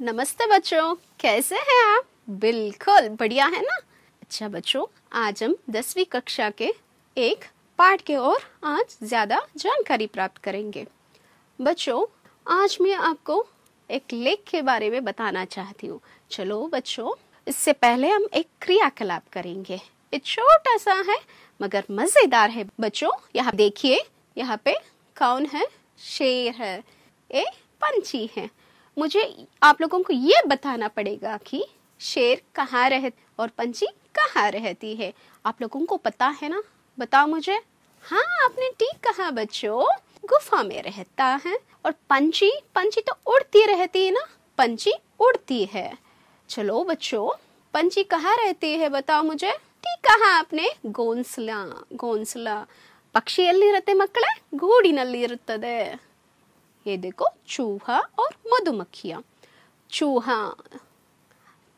नमस्ते बच्चों कैसे हैं आप बिल्कुल बढ़िया है ना अच्छा बच्चों आज हम दसवीं कक्षा के एक पाठ के और आज ज़्यादा जानकारी प्राप्त करेंगे बच्चों आज मैं आपको एक लेख के बारे में बताना चाहती हूँ चलो बच्चों इससे पहले हम एक क्रियाकलाप करेंगे ये छोटा सा है मगर मज़ेदार है बच्चों यहाँ देखिए यहाँ पे कौन है शेर है ए पंछी है मुझे आप लोगों को ये बताना पड़ेगा कि शेर कहाँ रह और पंछी कहाँ रहती है आप लोगों को पता है ना बताओ मुझे हाँ आपने ठीक कहा बच्चों गुफा में रहता है और पंछी पंछी तो उड़ती रहती है ना पंछी उड़ती है चलो बच्चों पंछी कहाँ रहती है बताओ मुझे ठीक कहा आपने पक्षी अल्ली रहते मकड़े घोड़ी नल्ली रहते ये देखो चूहा और मधुमक्खिया चूहा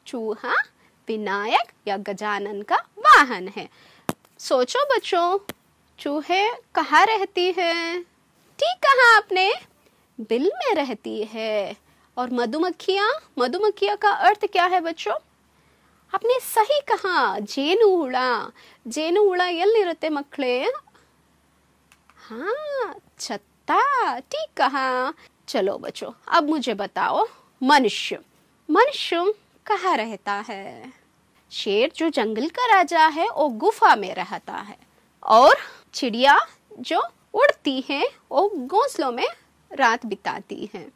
चूहा विनायक या गजानन का वाहन है सोचो बच्चों चूहे कहाँ रहती है ठीक कहा आपने बिल में रहती है और मधुमक्खिया मधुमक्खिया का अर्थ क्या है बच्चों आपने सही कहा जेनु उड़ा जेनु उड़ा ये मकड़े हाँ छत पता ठीक कहा चलो बच्चो अब मुझे बताओ मनुष्य मनुष्य कहाँ रहता है शेर जो जंगल का राजा है वो गुफा में रहता है और चिड़िया जो उड़ती है वो घोंसलों में रात बिताती है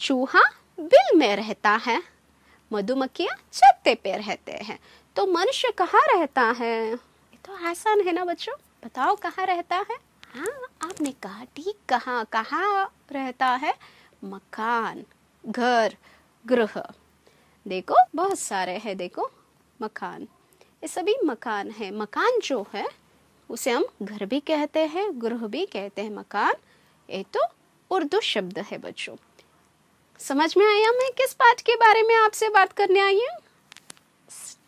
चूहा बिल में रहता है मधुमक्खिया छत्ते पे रहते हैं तो मनुष्य कहाँ रहता है तो आसान है ना बच्चों बताओ कहाँ रहता है हाँ आपने कहा ठीक कहाँ कहाँ रहता है मकान घर गृह देखो बहुत सारे हैं देखो मकान ये सभी मकान है मकान जो है उसे हम घर भी कहते हैं गृह भी कहते हैं मकान ये तो उर्दू शब्द है बच्चों समझ में आया मैं किस पाठ के बारे में आपसे बात करने आई हूँ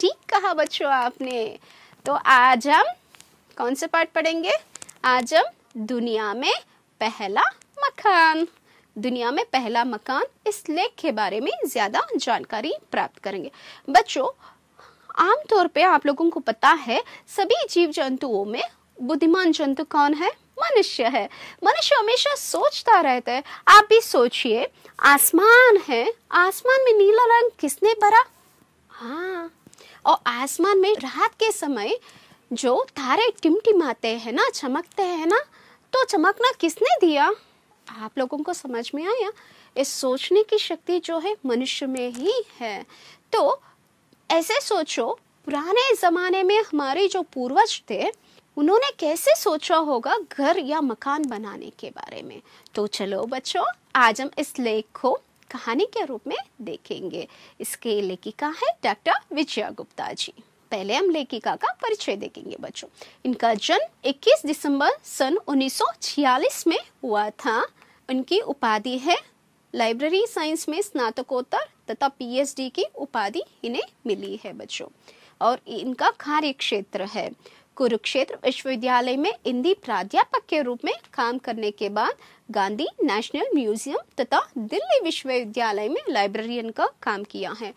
ठीक कहा बच्चों आपने तो आज हम कौन से पाठ पढ़ेंगे आज हम दुनिया में पहला मकान दुनिया में पहला मकान इस लेख के बारे में ज़्यादा जानकारी प्राप्त करेंगे बच्चों आमतौर पे आप लोगों को पता है सभी जीव जंतुओं में बुद्धिमान जंतु कौन है मनुष्य है मनुष्य हमेशा सोचता रहता है आप भी सोचिए आसमान है आसमान में नीला रंग किसने भरा हाँ और आसमान में रात के समय जो तारे टिमटिमाते हैं ना चमकते हैं ना तो चमकना किसने दिया आप लोगों को समझ में आया इस सोचने की शक्ति जो है मनुष्य में ही है तो ऐसे सोचो पुराने ज़माने में हमारे जो पूर्वज थे उन्होंने कैसे सोचा होगा घर या मकान बनाने के बारे में तो चलो बच्चों आज हम इस लेख को कहानी के रूप में देखेंगे इसके लेखिका है डॉक्टर विजया गुप्ता जी पहले हम लेखिका का परिचय देखेंगे बच्चों इनका जन्म 21 दिसंबर सन 1946 में हुआ था उनकी उपाधि है लाइब्रेरी साइंस में स्नातकोत्तर तथा पीएचडी की उपाधि इन्हें मिली है बच्चों और इनका कार्य क्षेत्र है कुरुक्षेत्र विश्वविद्यालय में हिंदी प्राध्यापक के रूप में काम करने के बाद गांधी नेशनल म्यूजियम तथा दिल्ली विश्वविद्यालय में लाइब्रेरियन का काम किया है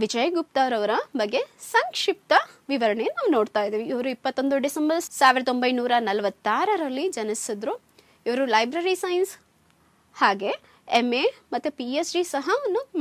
ವಿಜಯ್ ಗುಪ್ತಾರವರ ಬಗ್ಗೆ ಸಂಕ್ಷಿಪ್ತ ವಿವರಣೆ ನಾವು ನೋಡ್ತಾ ಇದ್ದೀವಿ ಇವರು ಇಪ್ಪತ್ತೊಂದು ಡಿಸೆಂಬರ್ ಸಾವಿರದ ಒಂಬೈನೂರ ನಲವತ್ತಾರರಲ್ಲಿ ಜನಿಸಿದ್ರು ಇವರು ಲೈಬ್ರರಿ ಸೈನ್ಸ್ ಹಾಗೆ ಎಮ್ ಎ ಮತ್ತು ಪಿ ಎಚ್ ಡಿ ಸಹ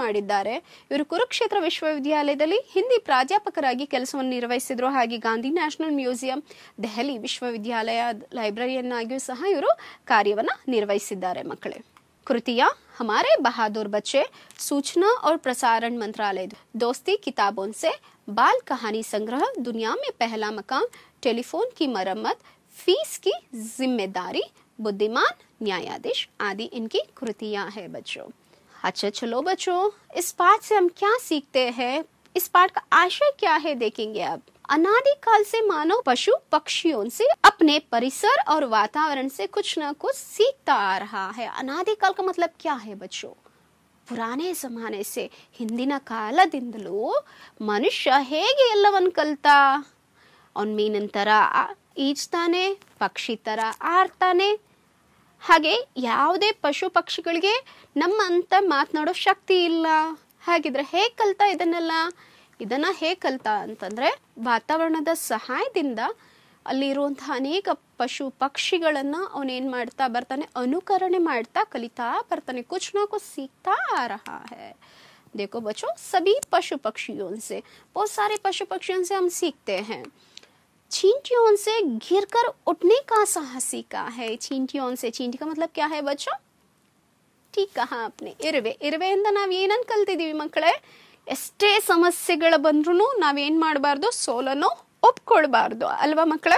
ಮಾಡಿದ್ದಾರೆ ಇವರು ಕುರುಕ್ಷೇತ್ರ ವಿಶ್ವವಿದ್ಯಾಲಯದಲ್ಲಿ ಹಿಂದಿ ಪ್ರಾಧ್ಯಾಪಕರಾಗಿ ಕೆಲಸವನ್ನು ನಿರ್ವಹಿಸಿದರು ಹಾಗೆ ಗಾಂಧಿ ನ್ಯಾಷನಲ್ ಮ್ಯೂಸಿಯಂ ದೆಹಲಿ ವಿಶ್ವವಿದ್ಯಾಲಯ ಲೈಬ್ರರಿಯನ್ನಾಗಿಯೂ ಸಹ ಇವರು ಕಾರ್ಯವನ್ನು ನಿರ್ವಹಿಸಿದ್ದಾರೆ ಮಕ್ಕಳೇ कृतियां हमारे बहादुर बच्चे सूचना और प्रसारण मंत्रालय दोस्ती किताबों से बाल कहानी संग्रह दुनिया में पहला मकान टेलीफोन की मरम्मत फीस की जिम्मेदारी बुद्धिमान न्यायाधीश आदि इनकी कृतियां हैं बच्चों अच्छा चलो बच्चों इस पाठ से हम क्या सीखते हैं इस पाठ का आशय क्या है देखेंगे अब अनादि काल से मानव पशु पक्षियों से अपने परिसर और वातावरण से कुछ ना कुछ सीखता आ रहा है अनादि काल का मतलब क्या है बच्चों ಪುರಾಣೆ ಜಮಾನೆಸೆ ಹಿಂದಿನ ಕಾಲದಿಂದಲೂ ಮನುಷ್ಯ ಹೇಗೆ ಎಲ್ಲವನ್ನು ಕಲಿತ ಅವನು ಮೀನಿನ ಥರ ಈಜ್ತಾನೆ ಪಕ್ಷಿ ಥರ ಆಡ್ತಾನೆ ಹಾಗೆ ಯಾವುದೇ ಪಶು ಪಕ್ಷಿಗಳಿಗೆ ನಮ್ಮ ಅಂತ ಮಾತನಾಡೋ ಶಕ್ತಿ ಇಲ್ಲ ಹಾಗಿದ್ರೆ ಹೇಗೆ ಕಲ್ತ ಇದನ್ನೆಲ್ಲ ಇದನ್ನ ಹೇ ಕಲ್ತ ಅಂತಂದ್ರೆ ವಾತಾವರಣದ ಸಹಾಯದಿಂದ ಅಲ್ಲಿ ಇರುವಂತ ಅನೇಕ ಪಶು ಪಕ್ಷಿಗಳನ್ನು ಅವನು ಏನು ಮಾಡುತ್ತಾ ಬರ್ತಾನೆ ಅನುಕರಣೆ ಮಾಡುತ್ತಾ ಕಲಿತಾ ಬರ್ತಾನೆ kuchh na kuchh سیک್ತಾ ಆ رہا ہے۔ देखो बच्चों सभी पशु पक्षियों से बहुत सारे पशु पक्षियों से हम सीखते हैं चींटियों से गिरकर उठने का साहस सीखा है चींटियों से चींटी का मतलब क्या है बच्चों ठीक कहा आपने इरवे इरवेند ನಾವು ಏನನ್ ಕಲತಿದೀವಿ ಮಕ್ಕಳೇ ಎಷ್ಟೇ ಸಮಸ್ಯೆಗಳ ಬಂದ್ರೂ ನಾವೇನು ಮಾಡಬಾರ್ದು ಸೋಲನ್ನು ಒಪ್ಕೊಳ್ಬಾರ್ದು ಅಲ್ವಾ ಮಕ್ಕಳ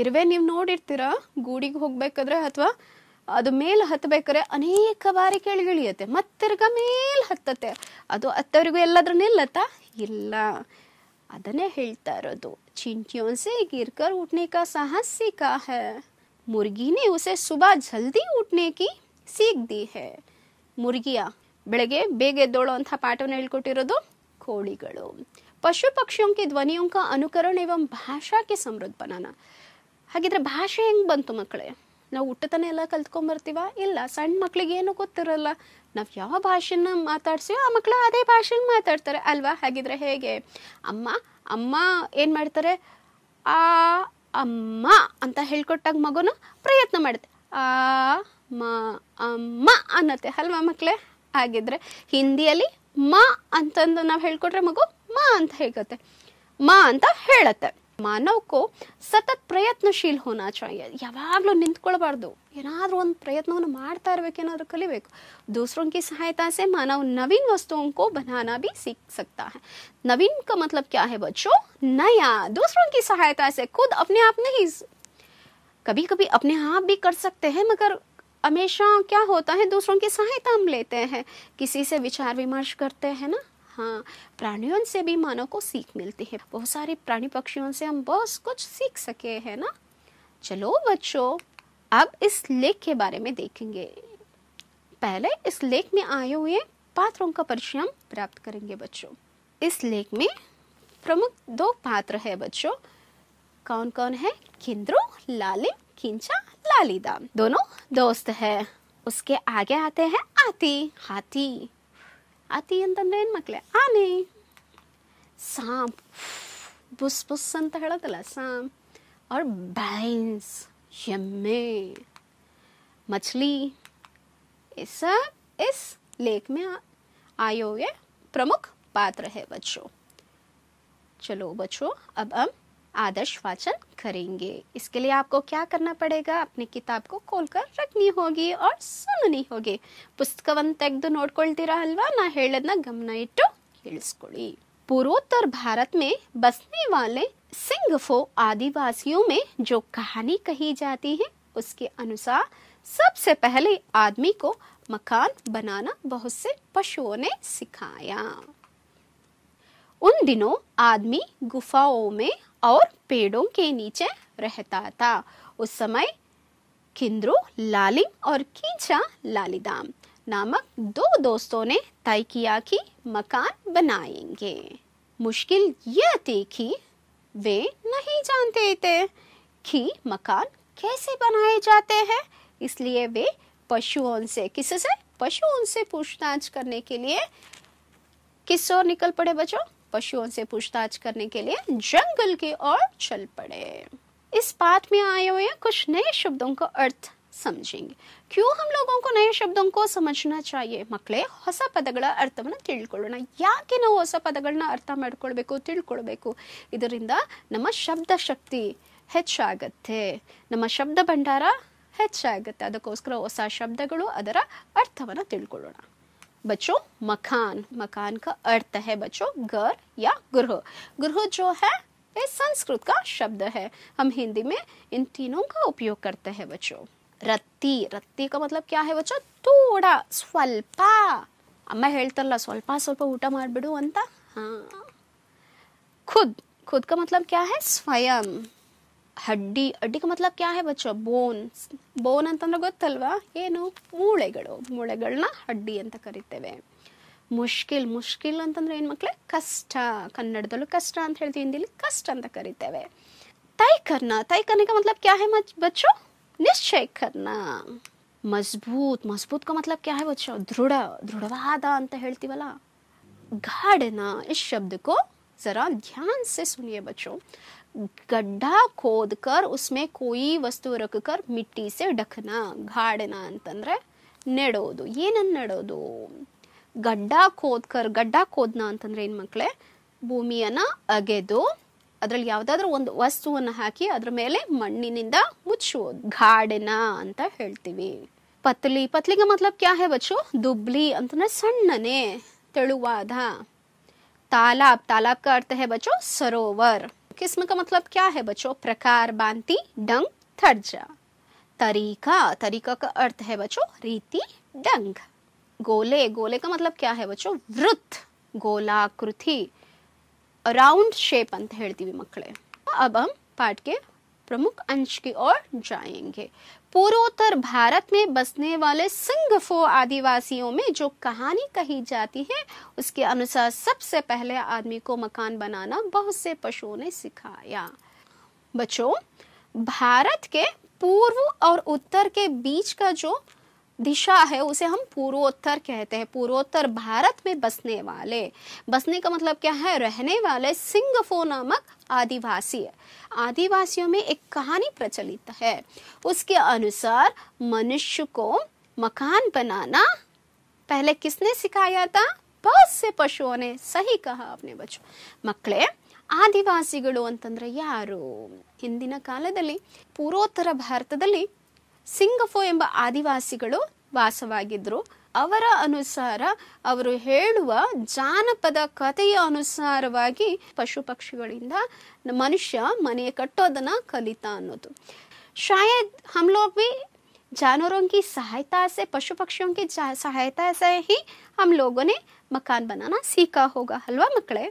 ಇರುವೆ ನೀವು ನೋಡಿರ್ತೀರ ಗೂಡಿಗೆ ಹೋಗ್ಬೇಕಾದ್ರೆ ಅಥವಾ ಅದು ಮೇಲೆ ಹತ್ತಬೇಕಾದ್ರೆ ಅನೇಕ ಬಾರಿ ಮತ್ತೆ ಮತ್ತಿರ್ಗ ಮೇಲೆ ಹತ್ತತ್ತೆ ಅದು ಹತ್ತವರಿಗೂ ಎಲ್ಲಾದ್ರೂ ನಿಲ್ಲತ್ತ ಇಲ್ಲ ಅದನ್ನೇ ಹೇಳ್ತಾ ಇರೋದು ಚಿಂಟಿಯೋನ್ ಗಿರ್ಕರ್ ಉಟ್ನೆ ಕಾ ಸಾಹಸಿ ಕಾ ಮುರ್ಗಿನೇ ಉಸೆ ಸುಬಾ ಜಲ್ದಿ ಉಟ್ನೆ ಕಿ ಸೀಗ್ದಿ ಹೇ ಮುರ್ಗಿಯ ಬೆಳಗ್ಗೆ ಬೇಗ ಎದ್ದೋಳುವಂಥ ಪಾಠವನ್ನು ಹೇಳ್ಕೊಟ್ಟಿರೋದು ಕೋಳಿಗಳು ಪಶು ಪಕ್ಷಿಯೊಂಕೆ ಧ್ವನಿಯೋಂಕ ಅನುಕರಣ ಏವಂ ಭಾಷಾಕ್ಕೆ ಸಮೃದ್ಧ ಬನಾನ ಹಾಗಿದ್ರೆ ಭಾಷೆ ಹೆಂಗೆ ಬಂತು ಮಕ್ಕಳೇ ನಾವು ಹುಟ್ಟತನ ಎಲ್ಲ ಕಲ್ತ್ಕೊಂಬರ್ತೀವ ಇಲ್ಲ ಸಣ್ಣ ಮಕ್ಳಿಗೆ ಏನು ಗೊತ್ತಿರಲ್ಲ ನಾವು ಯಾವ ಭಾಷೆನ ಮಾತಾಡ್ಸೋ ಆ ಮಕ್ಕಳು ಅದೇ ಭಾಷೆನ ಮಾತಾಡ್ತಾರೆ ಅಲ್ವಾ ಹಾಗಿದ್ರೆ ಹೇಗೆ ಅಮ್ಮ ಅಮ್ಮ ಏನು ಮಾಡ್ತಾರೆ ಆ ಅಮ್ಮ ಅಂತ ಹೇಳ್ಕೊಟ್ಟಾಗ ಮಗುನು ಪ್ರಯತ್ನ ಮಾಡುತ್ತೆ ಆ ಮ ಅಮ್ಮ ಅನ್ನತ್ತೆ ಅಲ್ವಾ ಮಕ್ಕಳೇ ಆಗಿದ್ರೆ ಹಿಂದಿಯಲ್ಲಿ ಮ ಅಂತಂದು ನಾವು ಹೇಳ್ಕೊಡ್ರೆ ಮಗು ಮ ಅಂತ ಹೇಳ್ತತೆ ಮ ಅಂತ ಹೇಳ್ತತೆ ಮನುಹೂಕೋ ಸತತ ಪ್ರಯತ್ನಶೀಲ ہونا ಚಾಯಿಯ ಯಾವಾಗಲೂ ನಿಂತಕೊಳ್ಳಬಾರದು ಏನಾದ್ರೂ ಒಂದು ಪ್ರಯತ್ನವನ್ನ ಮಾಡ್ತಾ ಇರಬೇಕು ಏನಾದ್ರೂ ಕಲಿಬೇಕು दूस್ರوں کی ಸಹಾಯتا سے ಮನು ನವೀನ ವಸ್ತುوں کو બનાના بھی سیکھ سکتا ہے ನವೀನ کا مطلب کیا ہے بچوں नया दूस್ರوں کی ಸಹಾಯتا سے خود apne aap nahi kabhi kabhi apne aap bhi kar sakte hain magar हमेशा क्या होता है दूसरों की सहायता हम लेते हैं किसी से विचार विमर्श करते हैं ना हाँ प्राणियों से भी मानव को सीख मिलती है बहुत सारे प्राणी पक्षियों से हम बहुत कुछ सीख सके हैं ना चलो बच्चों अब इस लेख के बारे में देखेंगे पहले इस लेख में आए हुए पात्रों का परिचय हम प्राप्त करेंगे बच्चों इस लेख में प्रमुख दो पात्र है बच्चों कौन कौन है किंद्रो लालिम किंचा लालीदा दोनों दोस्त है उसके आगे आते हैं हाथी हाथी आती ಅಂತಂದ್ರೆ मकले आने सांप बुस बुस ಬುಸ್ हड़तला सांप और ಅವ್ರ ಬ್ಯಾನ್ಸ್ मछली सब इस लेख में आयोगे प्रमुख पात्र है बच्चों चलो बच्चों अब हम आदर्श वाचन करेंगे इसके लिए आपको क्या करना पड़ेगा अपनी किताब को खोलकर रखनी होगी और सुननी होगी पुस्तक ತೆಗೆದು ನೋಡ್ಕೊಳ್ತೀರಾ ಅಲ್ವಾ ನಾ ಹೇಳೋದನ್ನ ಗಮನ ಇಟ್ಟು पूर्वोत्तर भारत में बसने वाले सिंगफो आदिवासियों में जो कहानी कही जाती है उसके अनुसार सबसे पहले आदमी को मकान बनाना बहुत से पशुओं ने सिखाया उन दिनों आदमी गुफाओं में और पेड़ों के नीचे रहता था उस समय किंद्रो लालिंग और कीचा लालिदाम नामक दो दोस्तों ने तय किया कि मकान बनाएंगे मुश्किल यह थी कि वे नहीं जानते थे कि मकान कैसे बनाए जाते हैं इसलिए वे पशुओं से किससे पशुओं से पूछताछ करने के लिए किस ओर निकल पड़े बच्चों ಪಶುೋನ್ ಸೇ ಪುಷ್ಟಾಜ್ ಕರ್ನೆ ಕೆ ಲಿಯೇ ಜಂಗಲ್ ಕೆ ಔರ್ ಚಲ್ پڑے ਇਸ ಪಾಠ ಮೇ ಆಯೋಯಾ ਕੁਛ ನಯೆ ಶಬ್ದೋಂ ಕೋ ಅರ್ಥ ಸಮಜ್ಹೆಂಗೆ ಕ್ಯು ಹಮ್ ಲೋಗೋಂ ಕೋ ನಯೆ ಶಬ್ದೋಂ ಕೋ ಸಮಜ್hna ಚಹಿಯೇ ಮಕಲೇ ಹೊಸ ಪದಗಳ ಅರ್ಥವನ್ನು ತಿಳಿದುಕೊಳ್ಳೋಣ ಯಾಕೆ ನೊ ಹೊಸ ಪದಗಳನ್ನ ಅರ್ಥ ಮಾಡಿಕೊಳ್ಳಬೇಕು ತಿಳಿದುಕೊಳ್ಳಬೇಕು ಇದರಿಂದ ನಮ್ಮ ಶಬ್ದ ಶಕ್ತಿ ಹೆಚ್ಚಾಗುತ್ತೆ ನಮ್ಮ ಶಬ್ದ ಭಂಡಾರ ಹೆಚ್ಚಾಗುತ್ತೆ ಅದಕ್ಕೋಸ್ಕರ ಹೊಸ शब्दಗಳು ಅದರ ಅರ್ಥವನ್ನು ತಿಳಿದುಕೊಳ್ಳೋಣ बच्चों मकान मकान का अर्थ है बच्चों घर या गृह गृह जो है ये संस्कृत का शब्द है हम हिंदी में इन तीनों का उपयोग करते हैं बच्चों रत्ती रत्ती का मतलब क्या है बच्चों थोड़ा स्वल्पा अम्मा हेल्थ स्वल्प स्वल्प ऊट मारबिड़ू अंत हाँ खुद खुद का मतलब क्या है स्वयं ಹಡ್ಡಿ ಅಡ್ಡಿಗೆ ಮತ್ಲಬ್ ಕ್ಯಾ ಹೇ ಬಚ್ಚೋ ಬೋನ್ಸ್ ಬೋನ್ ಅಂತಂದ್ರೆ ಗೊತ್ತಲ್ವಾ ಏನು ಮೂಳೆಗಳು ಮೂಳೆಗಳನ್ನ ಹಡ್ಡಿ ಅಂತ ಕರಿತೇವೆ ಮುಷ್ಕಿಲ್ ಮುಷ್ಕಿಲ್ ಅಂತಂದ್ರೆ ಏನು ಮಕ್ಕಳೇ ಕಷ್ಟ ಕನ್ನಡದಲ್ಲೂ ಕಷ್ಟ ಅಂತ ಹೇಳ್ತೀವಿ ಹಿಂದಿಲಿ ಕಷ್ಟ ಅಂತ ಕರಿತೇವೆ ತೈಕರ್ನ ತೈಕರ್ನಿಗೆ ಮತ್ಲಬ್ ಕ್ಯಾ ಹೇ ಮಚ್ ಬಚ್ಚು ನಿಶ್ಚಯ ಮಜಬೂತ್ ಮಜಬೂತ್ ಕ ಮತ್ಲಬ್ ಕ್ಯಾ ಹೇ ಬಚ್ಚೋ ದೃಢ ದೃಢವಾದ ಅಂತ ಹೇಳ್ತೀವಲ್ಲ ಗಾಢನ ಇಸ್ ಶಬ್ದಕ್ಕೂ ಜರಾ ಧ್ಯಾನ್ ಸೆ ಸುನಿಯೇ ಬಚ್ಚು ಗಡ್ಡ ಕೋದ್ಕರ್ ಉಸ್ಮೆ कोई ವಸ್ತು रखकर मिट्टी से ढकना ಘಾಡನ ಅಂತಂದ್ರೆ ನೆಡೋದು ಏನನ್ನ ನೆಡೋದು ಗಡ್ಡ ಖೋದ್ಕರ್ ಗಡ್ಡ ಕೋದ್ನ ಅಂತಂದ್ರೆ ಏನು ಮಕ್ಳೆ ಭೂಮಿಯನ್ನ ಅಗೆದು ಅದ್ರಲ್ಲಿ ಯಾವುದಾದ್ರೂ ಒಂದು ವಸ್ತುವನ್ನ ಹಾಕಿ ಅದ್ರ ಮೇಲೆ ಮಣ್ಣಿನಿಂದ ಮುಚ್ಚೋದು ಘಾಡನ ಅಂತ ಹೇಳ್ತೀವಿ ಪತ್ಲಿ ಪತ್ಲಿಗೆ ಮತ್ಲಬ್ ಕ್ಯಾ ಹೇ ಬಚ್ಚು ದುಬ್ಲಿ ಅಂತಂದ್ರೆ ಸಣ್ಣನೆ ತೆಳುವಾದ ತಾಲಾಬ್ ತಾಲಾಬ್ ಅರ್ಥ ಹೇ ಬಚ್ಚು ಸರೋವರ್ किस्म का मतलब क्या है बच्चों प्रकार बांति डंग थर्जा तरीका तरीका का अर्थ है बच्चों रीति डंग गोले गोले का मतलब क्या है बच्चों वृत्त गोलाकृति राउंड शेप अंत हेड़ती हुई मकड़े अब हम पाठ के प्रमुख अंश की ओर जाएंगे पूर्वोत्तर भारत में बसने वाले सिंगफो आदिवासियों में जो कहानी कही जाती है उसके अनुसार सबसे पहले आदमी को मकान बनाना बहुत से पशुओं ने सिखाया बच्चों भारत के पूर्व और उत्तर के बीच का जो दिशा है उसे हम पूर्वोत्तर कहते हैं पूर्वोत्तर भारत में बसने वाले बसने का मतलब क्या है रहने वाले सिंगफो नामक आदिवासी आदिवासियों में एक कहानी प्रचलित है उसके अनुसार मनुष्य को मकान बनाना पहले किसने सिखाया था बहुत से पशुओं ने सही कहा आपने ಮಕ್ಕಳೇ ಆದಿವಾಸಿಗಳು आदिवासी ಯಾರು ಹಿಂದಿನ ಕಾಲದಲ್ಲಿ ಪೂರ್ವೋತ್ತರ ಭಾರತದಲ್ಲಿ ಸಿಂಗಫೋ ಎಂಬ ಆದಿವಾಸಿಗಳು ವಾಸವಾಗಿದ್ದರು ಅವರ ಅನುಸಾರ ಅವರು ಹೇಳುವ ಜಾನಪದ ಕಥೆಯ ಅನುಸಾರವಾಗಿ ಪಶು ಪಕ್ಷಿಗಳಿಂದ ಮನುಷ್ಯ ಮನೆಯ ಕಟ್ಟೋದನ್ನ ಕಲಿತ ಅನ್ನೋದು ಶಾಯದ್ ಹಮ್ಲೋಗಿ ಲೋಗ್ ಭಿ जानवरों की सहायता से पशु पक्षियों की सहायता ಮಕಾನ್ ही हम लोगों ने मकान बनाना सीखा होगा हलवा मकड़े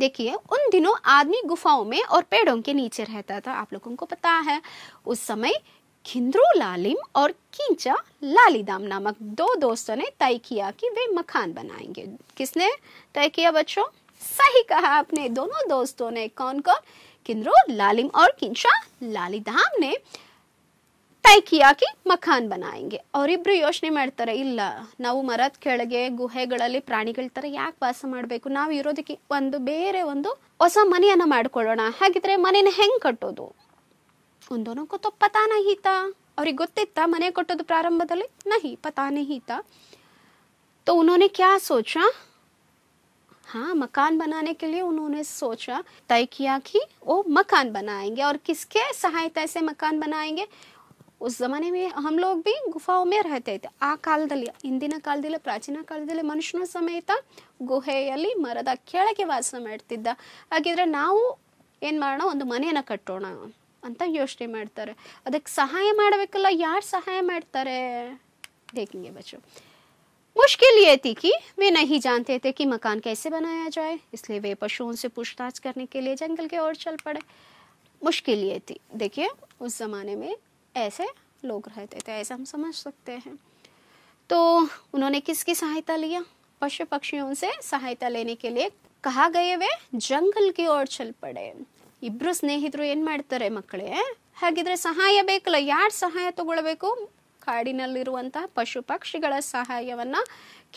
देखिए उन दिनों आदमी गुफाओं में और पेड़ों के नीचे रहता था आप लोगों को पता है उस समय खिंद्रू लालिम और कींचा लालीदाम नामक दो दोस्तों ने तय किया कि वे मखान बनाएंगे किसने तय किया बच्चों सही कहा आपने दोनों दोस्तों ने कौन कौन किंद्रो लालिम और किंचा लालीधाम ने ಟೈಕಿ ಹಾಕಿ ಮಖಾನ್ ಬನಾಯಂಗೆ ಅವರಿಬ್ರು ಯೋಚನೆ ಮಾಡ್ತಾರೆ ಇಲ್ಲ ನಾವು ಮರದ ಕೆಳಗೆ ಗುಹೆಗಳಲ್ಲಿ ಪ್ರಾಣಿಗಳ ತರ ಯಾಕೆ ವಾಸ ಮಾಡಬೇಕು ನಾವು ಇರೋದಕ್ಕೆ ಒಂದು ಬೇರೆ ಒಂದು ಹೊಸ ಮನೆಯನ್ನ ಮಾಡ್ಕೊಳ್ಳೋಣ ಹಾಗಿದ್ರೆ ಮನೇನ ಹೆಂಗ್ ಕಟ್ಟೋದು ಒಂದೊನೋ ಗೊತ್ತೋ ಪತಾನ ಹೀತ ಅವ್ರಿಗೆ ಗೊತ್ತಿತ್ತ ಮನೆ ಕಟ್ಟೋದು ಪ್ರಾರಂಭದಲ್ಲಿ ನಹಿ ಪತಾನೆ ಹೀತ तो उन्होंने क्या सोचा हाँ मकान बनाने के लिए उन्होंने सोचा तय किया ಮಕಾನ್ वो मकान बनाएंगे और किसके सहायता उस जमाने में हम लोग भी गुफाओं में रहते थे आ काल इंदी काल प्राचीन काल मनुष्य समेत गुहेली मरद के वास आगे ना ऐनमो मन कटोण अंत योचने अद्क सहाय यार सहाय देखेंगे बच्चों मुश्किल ये थी कि वे नहीं जानते थे कि मकान कैसे बनाया जाए इसलिए वे पशुओं से पूछताछ करने के लिए जंगल के ओर चल पड़े मुश्किल ये थी देखिए उस जमाने में ऐसे लोग रहते थे ऐसा हम समझ सकते हैं तो उन्होंने किसकी सहायता लिया पशु पक्षियों से गए वे जंगल की ओर चल ಚಲ್ಪಡೆ ಇಬ್ಬರು ಸ್ನೇಹಿತರು ಏನು ಮಾಡ್ತಾರೆ ಮಕ್ಕಳೇ ಹಾಗಿದ್ರೆ ಸಹಾಯ ಬೇಕಲ್ಲ ಯಾರ ಸಹಾಯ ತಗೊಳ್ಬೇಕು ಕಾಡಿನಲ್ಲಿರುವಂತಹ ಪಶು ಪಕ್ಷಿಗಳ ಸಹಾಯವನ್ನು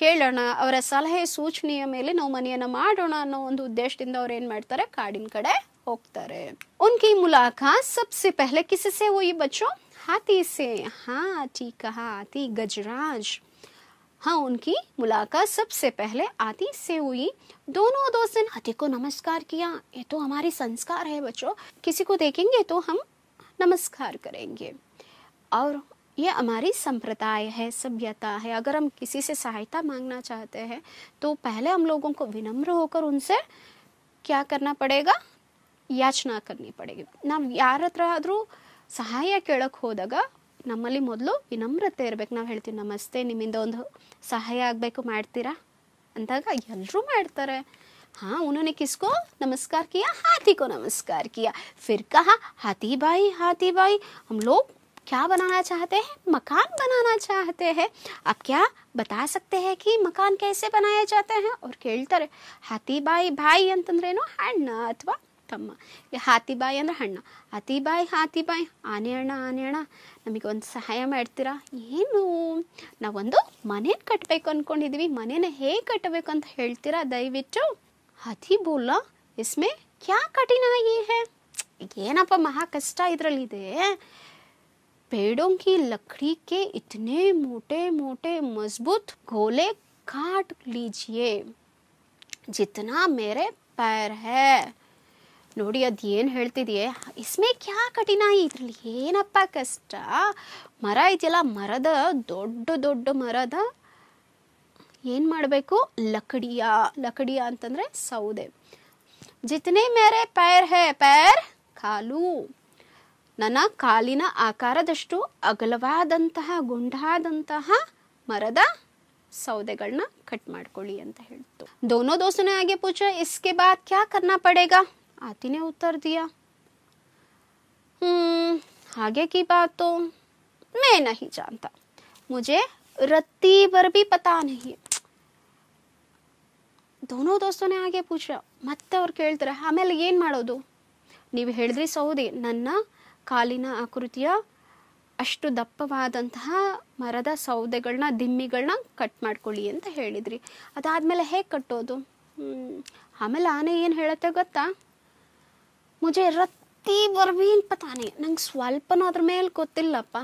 ಕೇಳೋಣ ಅವರ ಸಲಹೆ ಸೂಚನೆಯ ಮೇಲೆ ನಾವು ಮನೆಯನ್ನು ಮಾಡೋಣ ಅನ್ನೋ ಒಂದು ಉದ್ದೇಶದಿಂದ ಅವ್ರು ಏನು ಮಾಡ್ತಾರೆ ಕಾಡಿನ ಕಡೆ ಹೋಗ್ತಾರೆ ಉನ್ಕಿ ಮುಲಾಖಾ ಸಬ್ಸೆ ಕಿಸಸೆ ಓ ಈ ಬಚ್ಚೋ हाथी से हाँ ठीक कहा आती गजराज हाँ उनकी मुलाकात सबसे पहले आती से हुई दोनों दोस्त ने हाथी को नमस्कार किया ये तो हमारी संस्कार है बच्चों किसी को देखेंगे तो हम नमस्कार करेंगे और ये हमारी संप्रदाय है सभ्यता है अगर हम किसी से सहायता मांगना चाहते हैं तो पहले हम लोगों को विनम्र होकर उनसे क्या करना पड़ेगा याचना करनी पड़ेगी ನಾವು यार ಹತ್ರ ಸಹಾಯ ಕೇಳೋಕ್ಕೆ ಹೋದಾಗ ನಮ್ಮಲ್ಲಿ ಮೊದಲು ವಿನಮ್ರತೆ ಇರಬೇಕು ನಾವು ಹೇಳ್ತೀವಿ ನಮಸ್ತೆ ನಿಮ್ಮಿಂದ ಒಂದು ಸಹಾಯ ಆಗಬೇಕು ಮಾಡ್ತೀರಾ ಅಂದಾಗ ಎಲ್ಲರೂ ಮಾಡ್ತಾರೆ हाँ उन्होंने किसको नमस्कार किया हाथी को नमस्कार किया फिर कहा हाथी भाई हाथी भाई हम लोग क्या बनाना चाहते हैं मकान बनाना चाहते हैं आप क्या बता सकते हैं कि मकान कैसे बनाए जाते हैं और ಕೇಳ್ತಾರೆ ಹಾತಿ ಬಾಯಿ ಬಾಯಿ ಅಂತಂದ್ರೇನು ಹಣ್ಣು ಅಥವಾ ತಮ್ಮ ಹತಿಬಾಯಿ ಅಂದ್ರ ಹಣ್ಣಾ ಅತಿಬಾಯಿ ಹತಿಬಾಯಿ ಆನೆ ಅಣ್ಣ ಆನೆ ಅಣ್ಣ ನಮಗೆ ಒಂದ ಸಹಾಯ ಮಾಡ್ತಿರಾ ಏನು 나 ಒಂದು ಮನೆ ಕಟ್ಟಬೇಕು ಅನ್ಕೊಂಡಿದ್ದೀವಿ ಮನೆನೇ ಹೇ ಕಟ್ಟಬೇಕು ಅಂತ ಹೇಳ್ತೀರಾ ದೈವಿಚ ಹತಿ બોಲಾ इसमें क्या काटीना है ये है ये नाパ महा ಕಷ್ಟ ಇದರಲ್ಲಿ ಇದೆ ಬೇಡೋಂಕಿ ಲಖಡಿ کے اتنے موٹے موٹے مضبوط ಘೋಲೆ काट लीजिए जितना मेरे पैर है ನೋಡಿ ಅದು ಏನು ಹೇಳ್ತಿದೆಯೇ ಇಸ್ಮೆ ಕ್ಯಾ ಕಠಿಣ ಇದ್ರಲ್ಲಿ ಏನಪ್ಪ ಕಷ್ಟ ಮರ ಇದೆಯಲ್ಲ ಮರದ ದೊಡ್ಡ ದೊಡ್ಡ ಮರದ ಏನು ಮಾಡಬೇಕು ಲಕಡಿಯ ಲಕಡಿಯ ಅಂತಂದರೆ ಸೌದೆ ಜಿತ್ನೆ ಮೇರೆ ಪೈರ್ ಹೇ ಪೈರ್ ಕಾಲು ನನ್ನ ಕಾಲಿನ ಆಕಾರದಷ್ಟು ಅಗಲವಾದಂತಹ ಗುಂಡಾದಂತಹ ಮರದ ಸೌದೆಗಳನ್ನ ಕಟ್ ಮಾಡ್ಕೊಳ್ಳಿ ಅಂತ ಹೇಳ್ತು ದೋನೋ ದೋಸ್ತನೇ ಆಗಿ ಪೂಜೆ ಇಸ್ಕೆ ಬಾದ್ ಕ್ಯಾ ಕರ್ನಾ ಪಡೇಗಾ आती ने उत्तर दिया आगे की बात तो मैं नहीं जानता मुझे रत्ती पर भी पता नहीं ಹಾಗೆ ಪೂಜ ಮತ್ತೆ ಅವ್ರು ಕೇಳ್ತಾರೆ ಆಮೇಲೆ ಏನು ಮಾಡೋದು ನೀವು ಹೇಳಿದ್ರಿ ಸೌದಿ ನನ್ನ ಕಾಲಿನ ಆಕೃತಿಯ ಅಷ್ಟು ದಪ್ಪವಾದಂತಹ ಮರದ ಸೌದೆಗಳನ್ನ ದಿಮ್ಮಿಗಳನ್ನ ಕಟ್ ಮಾಡ್ಕೊಳ್ಳಿ ಅಂತ ಹೇಳಿದ್ರಿ ಅದಾದಮೇಲೆ ಹೇಗೆ ಕಟ್ಟೋದು ಆಮೇಲೆ ಆನೆ ಏನು ಹೇಳುತ್ತೆ ಗೊತ್ತಾ ಮುಜೆ ರತ್ತಿ ಬರ್ಬಿ ಪತಾನೆ ನಂಗೆ ಸ್ವಲ್ಪನೂ ಅದ್ರ ಮೇಲೆ ಗೊತ್ತಿಲ್ಲಪ್ಪ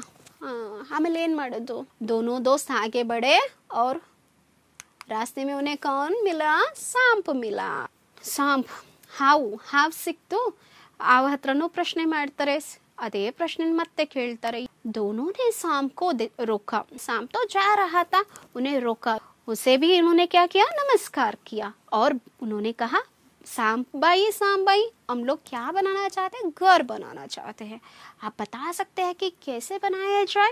ಆಮೇಲೆ ಏನು ಮಾಡೋದು ದೋನೋ ದೋಸ್ತ್ ಹಾಗೆ ಬಡೆ ಅವ್ರ ರಾಸ್ತೆ ಮೇ ಉನ್ನೇ ಕೌನ್ ಮಿಲ ಸಾಂಪ್ ಮಿಲ ಸಾಂಪ್ ಹಾವು ಹಾವು ಸಿಕ್ತು ಆವ ಹತ್ರನೂ ಪ್ರಶ್ನೆ ಮಾಡ್ತಾರೆ ಅದೇ ಪ್ರಶ್ನೆ ಮತ್ತೆ ಕೇಳ್ತಾರೆ ದೋನೋನೇ सांप को रोका सांप तो जा रहा था उन्हें रोका उसे भी इन्होंने क्या किया नमस्कार किया और उन्होंने कहा सांबाई सांबाई हम लोग क्या बनाना चाहते हैं घर बनाना चाहते हैं आप बता सकते हैं कि कैसे बनाया जाए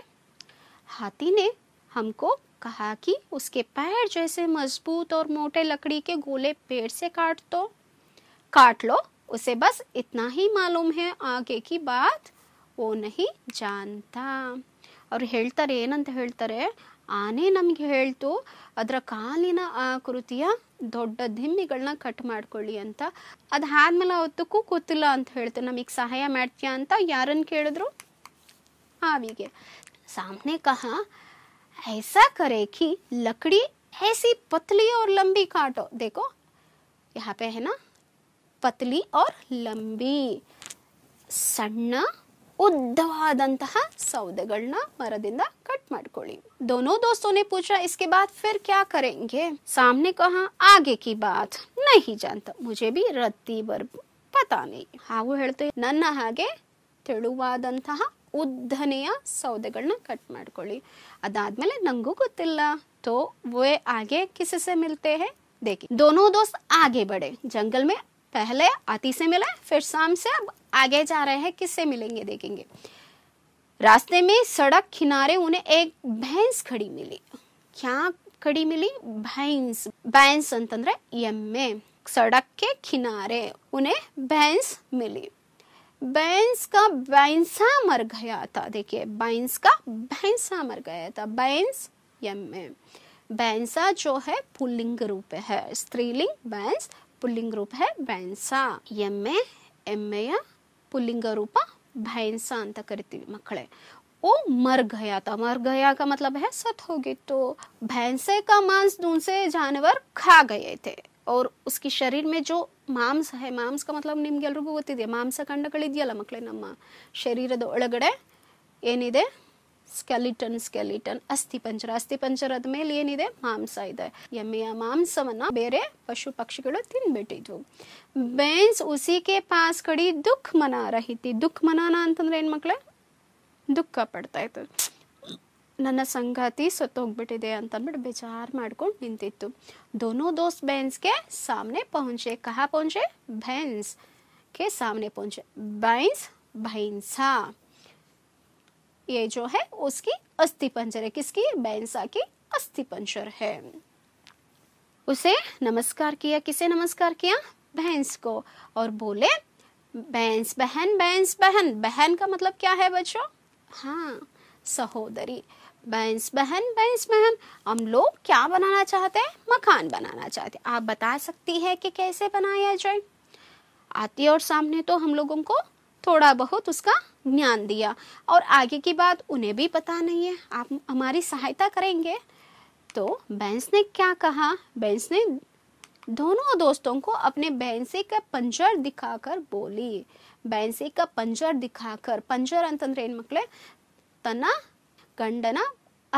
हाथी ने हमको कहा कि उसके पैर जैसे मजबूत और मोटे लकड़ी के गोले पेड़ से काट दो काट लो उसे बस इतना ही मालूम है आगे की बात वो नहीं जानता और ಹೇಳ್ತಾರೆ ಏನಂತ ಹೇಳ್ತಾರೆ ಆನೆ ನಮಗೆ ಹೇಳ್ತು ಅದರ ಕಾಲಿನ ಆ ಕೃತಿಯ ದೊಡ್ಡ ಧಿಮ್ಮಿಗಳನ್ನು ಕಟ್ ಮಾಡ್ಕೊಳ್ಳಿ ಅಂತ ಅದಾದ ಮೇಲೆ ಅವತ್ತು ಕೂತಿಲ್ಲ ಅಂತ ಹೇಳ್ತಾನೆ ನಮಗೆ ಸಹಾಯ ಮಾಡ್ತೀಯ ಅಂತ ಯಾರನ್ನ ಕೇಳಿದ್ರು ಆವಿಗೆ سامنے કહಾ ऐसा करे की लकड़ी ऐसी पतली और लंबी काटो देखो यहां पे है ना पतली और लंबी सಣ್ಣ ಉದ್ದವಾದಂತಃ सौदेಗಳನ್ನು ಪರದಿಂದ ಕಟ್ ಮಾಡ್ಕೊಳ್ಳಿ دونوں دوستوں نے پوچھا इसके बाद फिर क्या करेंगे सामने कहा आगे की बात नहीं जानता मुझे भी रत्ती भर पता नहीं हा वो ಹೇಳ್ತೇ ನನ್ನ ಹಾಗೆ ತೆಳುವಾದಂತಃ ಉದ್ದನೀಯ सौदेಗಳನ್ನು ಕಟ್ ಮಾಡ್ಕೊಳ್ಳಿ ಅದಾದ ಮೇಲೆ ನಂಗೂ ಗೊತ್ತಿಲ್ಲ ಸೋ وہ آگے کس سے ملتے ہیں دیکھیں دونوں دوست آگے بڑھے जंगल में पहले अति से मिला फिर शाम से अब आगे जा रहे हैं किससे मिलेंगे देखेंगे रास्ते में सड़क किनारे उन्हें एक भैंस खड़ी मिली क्या खड़ी मिली भैंस भैंस ಅಂತಂದ್ರೆ ಎಮ್ಮೆ सड़क के किनारे उन्हें भैंस मिली बैंस का बैंसा मर गया था देखिए बैंस का भैंसा मर गया था बैंस यम में बैंसा जो है पुल्लिंग रूप है स्त्रीलिंग बैंस पुल्लिंग रूप है भैंसा यमे एमय पुल्लिंग का रूप भैंसा ಅಂತ ಕರಿತೀವಿ ಮക്കളെ ಓ ಮರ್ ಗಯಾತ ಮರ್ ಗಯಾ ಕಾ મતલಬ್ ಹೈ ಸತ್ ಹೋಗಿ ತೋ ಭೈಂಸೇ ಕಾ ಮಾಂಸ ದುಂಸೇ ಜಾನವರ್ ಖಾ ಗಯೇ থে ಔರ್ ಉಸ್ಕಿ શરીರ್ ಮೇ ಜೋ ಮಾम्स हए ಮಾम्स ಕಾ મતલಬ್ ನಿಮ್ಮ ಗೆಲ್ರುಗೂ ಗೊತ್ತಿದಿಯ ಮಾಂಸಕಂಡಗಳು ಇದಿಯಲ್ಲ ಮക്കളെ ನಮ್ಮ શરીರದ ಒಳಗಡೆ ಏನಿದೆ ಸ್ಕೆಲಿಟನ್ ಸ್ಕೆಲಿಟನ್ ಅಸ್ಥಿಪಂಜರ ಅಸ್ಥಿಪಂಜರದ ಮೇಲೆ ಏನಿದೆ ಮಾಂಸ ಇದೆ ಎಮ್ಮೆಯ ಮಾಂಸವನ್ನ ಬೇರೆ ಪಶು ಪಕ್ಷಿಗಳು ತಿನ್ಬಿಟ್ಟಿದ್ವು ಬೇನ್ಸ್ ಉಸಿಕೆ ಪಾಸ್ ಕಡಿ ದುಃಖ ಮನ ರಹಿತಿ ದುಃಖ ಮನನ ಅಂತಂದ್ರೆ ಏನ್ ಮಕ್ಳೆ ದುಃಖ ಪಡ್ತಾ ಇತ್ತು ನನ್ನ ಸಂಗಾತಿ ಸತ್ತೋಗ್ಬಿಟ್ಟಿದೆ ಅಂತಂದ್ಬಿಟ್ಟು ಬೇಜಾರು ಮಾಡ್ಕೊಂಡು ನಿಂತಿತ್ತು ದೋನೋ ದೋಸ್ ಬೆನ್ಸ್ಗೆ ಸಾಮ್ನೆ ಪಹುಂಚೆ ಕಹಾ ಪಹುಂಚೆ ಬೆನ್ಸ್ ಕೆ ಸಾಮ್ನೆ ಪಹುಂಚೆ ಬೈನ್ಸ್ ಭೈನ್ಸಾ ये जो है उसकी अस्थि पंजर है किसकी बैंसा की अस्थि पंजर है उसे नमस्कार किया किसे नमस्कार किया भैंस को और बोले भैंस बहन भैंस बहन बहन का मतलब क्या है बच्चों हाँ सहोदरी बैंस बहन बैंस बहन हम लोग क्या बनाना चाहते हैं मकान बनाना चाहते हैं आप बता सकती है कि कैसे बनाया जाए आती और सामने तो हम लोगों को थोड़ा बहुत उसका ज्ञान दिया और आगे की बात उन्हें भी पता नहीं है आप हमारी सहायता करेंगे तो बैंस ने क्या कहा बैंस ने दोनों दोस्तों को अपने बैंसे का पंजर दिखाकर बोली बैंसे का पंजर दिखाकर पंजर अंतर ಏನು तना ತನ್ನ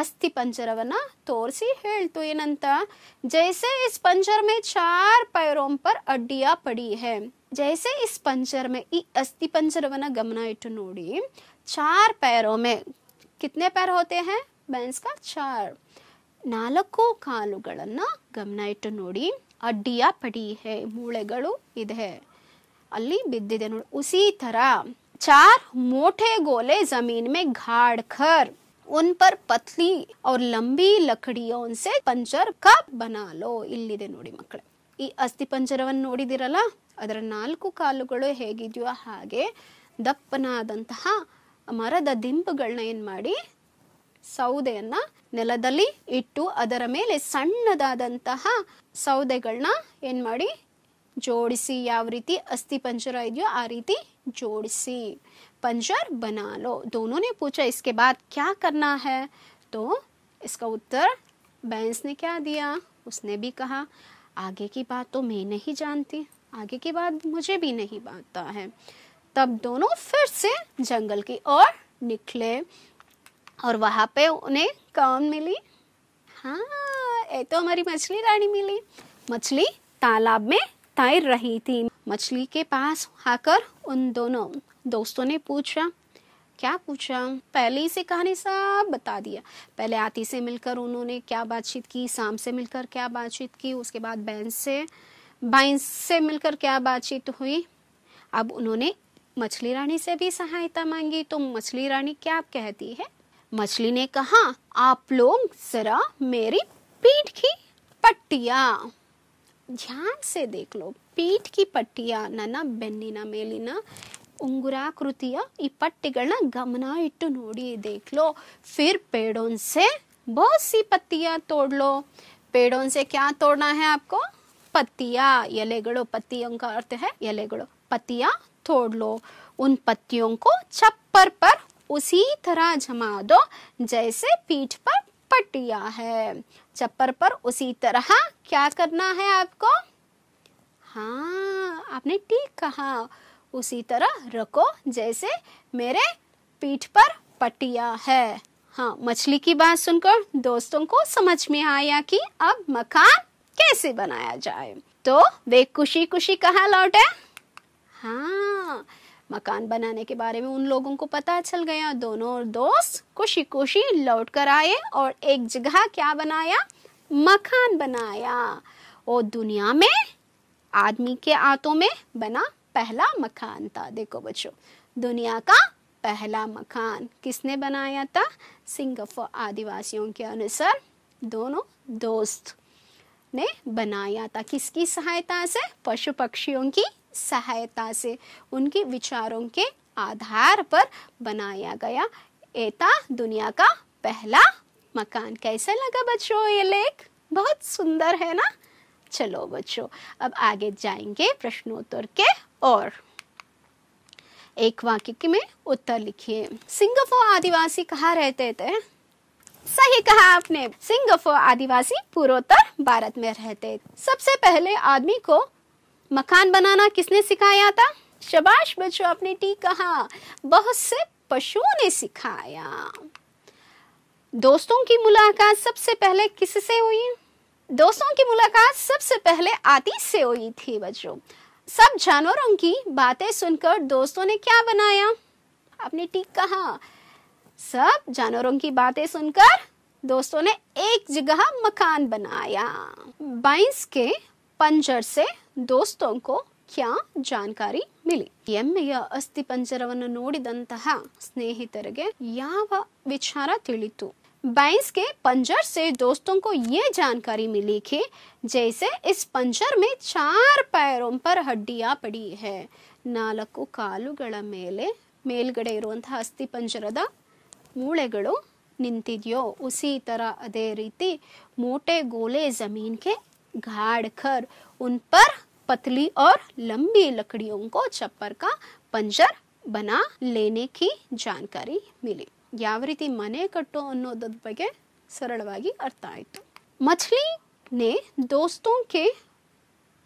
अस्थि पंजरवना वना तो हेल तो ये जैसे इस पंजर में चार पैरों पर अड्डिया पड़ी है जैसे इस पंचर में अस्थि पंचर वन गमन इट नोड़ी चार पैरों में कितने पैर होते हैं बैंस का चार नाकु का गमन इट नोड़ी अड्डिया पड़ी है मूले अली बिंदे नो उसी तरह चार मोटे गोले जमीन में गाड़ कर उन पर पतली और लंबी लकड़ियों से पंचर का बना लो इल्ली नोड़ी मकड़े ಈ ಅಸ್ಥಿಪಂಜರವನ್ನು ನೋಡಿದಿರಲ್ಲ ಅದರ ನಾಲ್ಕು ಕಾಲುಗಳು ಹೇಗಿದೆಯೋ ಹಾಗೆ ದಪ್ಪನಾದಂತಹ ಮರದ ದಿಂಬುಗಳನ್ನ ಏನು ಮಾಡಿ ಸೌದೆಯನ್ನ ನೆಲದಲ್ಲಿ ಇಟ್ಟು ಅದರ ಮೇಲೆ ಸಣ್ಣದಾದಂತಹ ಸೌದೆಗಳನ್ನ ಏನು ಮಾಡಿ ಜೋಡಿಸಿ ಯಾವ ರೀತಿ ಅಸ್ಥಿ ಪಂಜರ ಇದೆಯೋ ಆ ರೀತಿ ಜೋಡಿಸಿ ಪಂಜರ್ ಬನಾಲೋ लो ಪೂಜಾ ಇಸ್ಕೆ पूछा इसके बाद क्या करना है तो इसका उत्तर बैंस ने क्या दिया आगे की बात तो मैं नहीं जानती आगे की बात मुझे भी नहीं बनता है तब दोनों फिर से जंगल की ओर निकले और वहां पे उन्हें कौन मिली हाँ ये तो हमारी मछली रानी मिली मछली तालाब में तैर रही थी मछली के पास आकर उन दोनों दोस्तों ने पूछा क्या पूछा पहले ही से कहानी सब बता दिया पहले आती से मिलकर उन्होंने क्या बातचीत की शाम से मिलकर क्या बातचीत की उसके बाद बहन से बाइन से मिलकर क्या बातचीत हुई अब उन्होंने मछली रानी से भी सहायता मांगी तो मछली रानी क्या कहती है मछली ने कहा आप लोग जरा मेरी पीठ की पट्टिया ध्यान से देख लो पीठ की पट्टिया नाना बेन्नी ना मेली ना उंगुराकृतिया ಈ गमन ಗಮನ नोडी ನೋಡಿ ದೇಖ್ಲೋ पेड़ों से बहुत सी पत्तियां तोड़ लो पेड़ों से क्या तोड़ना है आपको पत्तियां ಎಲೆಗಳು पत्तियों का अर्थ है ಎಲೆಗಳು पत्तियां तोड़ लो उन पत्तियों को छप्पर पर उसी तरह जमा दो जैसे पीठ पर पटिया है छप्पर पर उसी तरह क्या करना है आपको हाँ आपने ठीक कहा उसी तरह रखो जैसे मेरे पीठ पर पटिया है हाँ मछली की बात सुनकर दोस्तों को समझ में आया कि अब मकान कैसे बनाया जाए तो वे खुशी खुशी कहा लौटे हाँ मकान बनाने के बारे में उन लोगों को पता चल गया दोनों दोस्त खुशी खुशी लौट कर आए और एक जगह क्या बनाया मकान बनाया और दुनिया में आदमी के हाथों में बना पहला मकान था देखो बच्चों दुनिया का पहला मकान किसने बनाया था सिंगापुर आदिवासियों के अनुसार दोनों दोस्त ने बनाया था किसकी सहायता से पशु पक्षियों की सहायता से उनके विचारों के आधार पर बनाया गया एता दुनिया का पहला मकान कैसा लगा बच्चों ये लेख बहुत सुंदर है ना चलो बच्चों अब आगे जाएंगे प्रश्नोत्तर के और एक वाक्य में उत्तर लिखिए सिंगापुर आदिवासी कहाँ रहते थे सही कहा आपने सिंगापुर आदिवासी पूर्वोत्तर भारत में रहते सबसे पहले आदमी को मकान बनाना किसने सिखाया था शबाश बच्चों आपने ठीक कहा बहुत से पशुओं ने सिखाया दोस्तों की मुलाकात सबसे पहले किससे हुई दोस्तों की मुलाकात सबसे पहले आती से हुई थी बच्चों सब जानवरों की बातें सुनकर दोस्तों ने क्या बनाया आपने ठीक कहा सब जानवरों की बातें सुनकर दोस्तों ने एक जगह मकान बनाया बाइंस के पंजर से दोस्तों को क्या जानकारी मिली ಎಮ್ಮೆಯ ಅಸ್ಥಿ ಪಂಜರವನ್ನು ನೋಡಿದಂತಹ ಸ್ನೇಹಿತರಿಗೆ ಯಾವ ವಿಚಾರ तिलितु बैंस के पंजर से दोस्तों को ये जानकारी मिली कि जैसे इस पंजर में चार पैरों पर हड्डियां पड़ी है नालकु ನಾಲ್ಕು ಕಾಲುಗಳ ಮೇಲೆ ಮೇಲ್ಗಡೆ ಇರುವಂತಹ ಅಸ್ಥಿ ಪಂಜರದ निंतिद्यो उसी तरह अदे रीति मोटे गोले जमीन के गाड़ कर उन पर पतली और लंबी लकड़ियों को छप्पर का पंजर बना लेने की जानकारी मिली यी मने कटो अगे ಅನ್ನೋದ್ರ अर्थ ಸರಳವಾಗಿ मछली ने दोस्तों के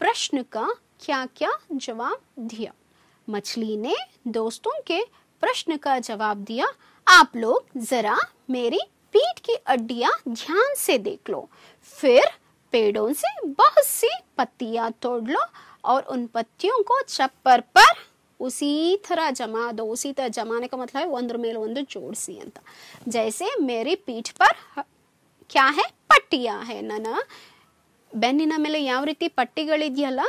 प्रश्न का क्या क्या जवाब दिया मछली ने दोस्तों के प्रश्न का जवाब दिया आप लोग जरा मेरी पीठ की अड्डिया ध्यान से देख लो फिर पेड़ों से बहुत सी पत्तियां तोड़ लो और उन पत्तियों को चप्पर पर ಉಸೀ ಥರ ಜಮಾ ಅದು ಉಸಿ ಥರ ಜಮಾನೆ का मतलब ಒಂದ್ರ ಮೇಲೆ ಒಂದು ಜೋಡಿಸಿ ಅಂತ जैसे मेरी पीठ पर क्या है ಪಟ್ಟಿಯಾ है ನನ್ನ ಬೆನ್ನಿನ ಮೇಲೆ ಯಾವ ರೀತಿ ಪಟ್ಟಿಗಳಿದೆಯಲ್ಲ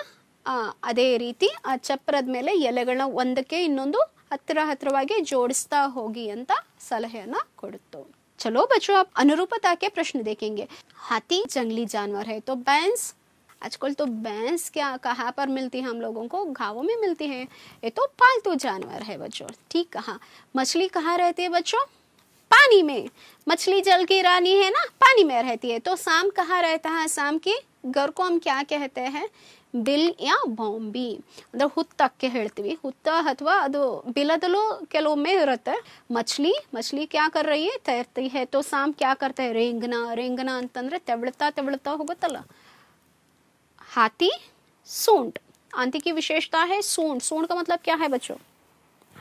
ಅದೇ ರೀತಿ ಆ ಚಪ್ರದ ಮೇಲೆ ಎಲೆಗಳನ್ನ ಒಂದಕ್ಕೆ ಇನ್ನೊಂದು ಹತ್ತಿರ ಹತ್ತಿರವಾಗಿ ಜೋಡಿಸ್ತಾ ಹೋಗಿ ಅಂತ ಸಲಹೆಯನ್ನ ಕೊಡುತ್ತು चलो बच्चों आप अनुरूपता के प्रश्न देखेंगे हाथी जंगली जानवर है तो बैंस आजकल तो भैंस क्या कहाँ पर मिलती है हम लोगों को घावों में मिलती है ये तो पालतू जानवर है बच्चों ठीक कहा मछली कहाँ रहती है बच्चों पानी में मछली जल की रानी है ना पानी में रहती है तो शाम कहाँ रहता है शाम की घर को हम क्या कहते हैं बिल या बॉम्बी ಬಿಲ್ मतलब ಯಾ अथवा बिलदलो के लोग में रहते ಅದು मछली मछली क्या कर रही है तैरती है तो शाम क्या करते हैं रेंगना रेंगना ರೇಂಗನ तेवड़ता तेवड़ता होगा तला हाथी सूंड आंती की विशेषता है सूंड सूंड का मतलब क्या है बच्चों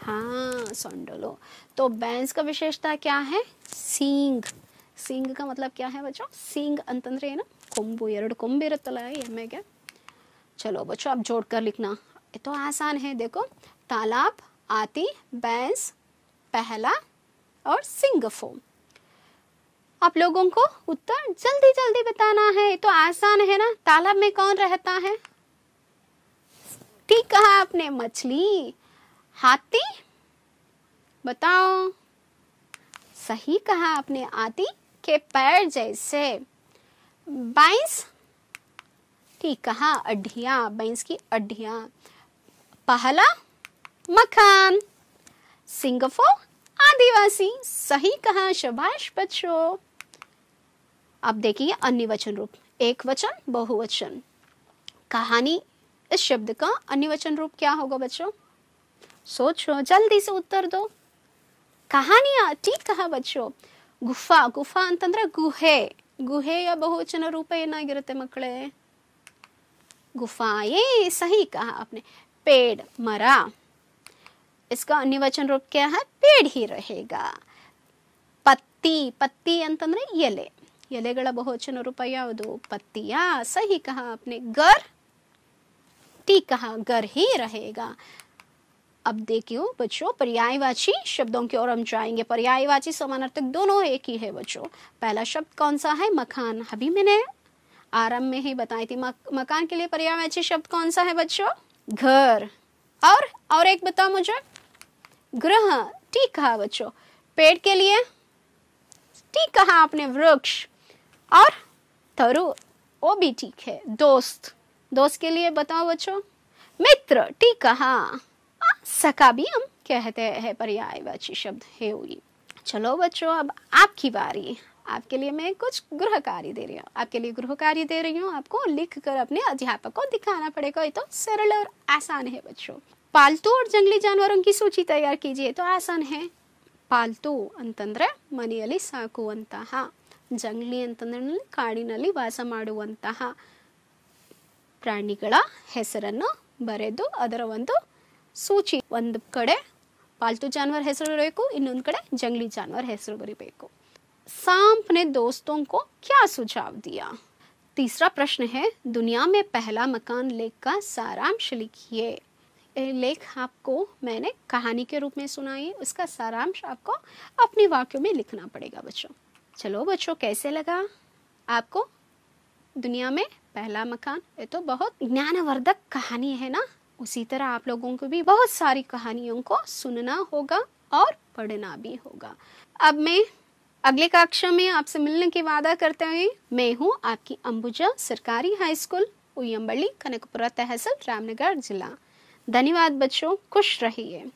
हाँ सोंडलो तो बैंस का विशेषता क्या है सींग सींग का मतलब क्या है बच्चों सींग ಅಂತಂದ್ರೆ ಏನು कुंभ एर कुंभ ಇರುತ್ತಲ್ಲ क्या चलो बच्चों आप जोड़ कर लिखना ये तो आसान है देखो तालाब आती बैंस पहला और सिंग फोम आप लोगों को उत्तर जल्दी जल्दी बताना है तो आसान है ना तालाब में कौन रहता है ठीक कहा आपने मछली हाथी बताओ सही कहा आपने आती के पैर जैसे बाइंस ठीक कहा अड्डिया बाइंस की अड्डिया पहला मखान सिंगफो आदिवासी सही कहा शबाश बच्चों अब देखिए अन्य वचन रूप एक वचन बहुवचन कहानी इस शब्द का अन्य वचन रूप क्या होगा बच्चों सोचो जल्दी से उत्तर दो कहानियाँ ठीक कहा बच्चों अंतर गुहे गुहे या बहुवचन रूप ರೂಪ मकड़े गुफा ये सही कहा आपने पेड़ मरा इसका अन्य वचन रूप क्या है पेड़ ही रहेगा पत्ती पत्ती ಅಂತಂದ್ರೆ यले ಎಲೆಗಳ ಬಹುವಚನ ರೂಪ ಯಾವುದು ಪತ್ತಿಯ ಸಹಿ ಕಹ आपने घर टी कहा घर ही रहेगा अब देखियो बच्चों पर्यायवाची शब्दों की ओर हम जाएंगे पर्यायवाची समानार्थक दोनों एक ही है बच्चों पहला शब्द कौन सा है मखान अभी मैंने आरंभ में ही बताई थी मक, मकान के लिए पर्यायवाची शब्द कौन सा है बच्चों घर और और एक बताओ मुझे ग्रह ठीक कहा बच्चों पेड़ के लिए ठीक कहा आपने वृक्ष और तरु वो भी ठीक है दोस्त दोस्त के लिए बताओ बच्चों मित्र ठीक हाँ सका भी हम कहते हैं पर्यायवाची शब्द है हुई चलो बच्चों अब आपकी बारी आपके लिए मैं कुछ गृह कार्य दे रही हूँ आपके लिए गृह कार्य दे रही हूँ आपको लिख कर अपने अध्यापक को दिखाना पड़ेगा ये तो सरल और आसान है बच्चों पालतू और जंगली जानवरों की सूची तैयार कीजिए तो आसान है पालतू ಪಾಲ್ತು ಅಂತಂದರೆ ಮನೆಯಲ್ಲಿ हाँ जंगली ಅಂತಂದ್ರೆ ಕಾಡಿನಲ್ಲಿ ವಾಸ ಮಾಡುವಂತಹ ಪ್ರಾಣಿಗಳ ಹೆಸರನ್ನು ಬರೆದು ಅದರ ಒಂದು ಸೂಚಿ ಒಂದು ಕಡೆ ಪಾಲ್ತು ಜಾನುವಾರು ಹೆಸರು ಬರಬೇಕು ಇನ್ನೊಂದು ಕಡೆ ಜಂಗ್ಲಿ ಜಾನುವಾರು सांप ने दोस्तों को क्या सुझाव दिया तीसरा प्रश्न है दुनिया में पहला मकान लेख का सारांश लिखिए लेख आपको मैंने कहानी के रूप में सुनाई उसका सारांश आपको अपने वाक्यों में लिखना पड़ेगा बच्चों चलो बच्चों कैसे लगा आपको दुनिया में पहला मकान ये तो बहुत ज्ञानवर्धक कहानी है ना उसी तरह आप लोगों को भी बहुत सारी कहानियों को सुनना होगा और पढ़ना भी होगा अब मैं अगले कक्षा में आपसे मिलने की वादा करते हुए मैं हूँ आपकी अंबुजा सरकारी हाई स्कूल उयम्बली कनकपुरा तहसील रामनगर जिला धन्यवाद बच्चों खुश रहिए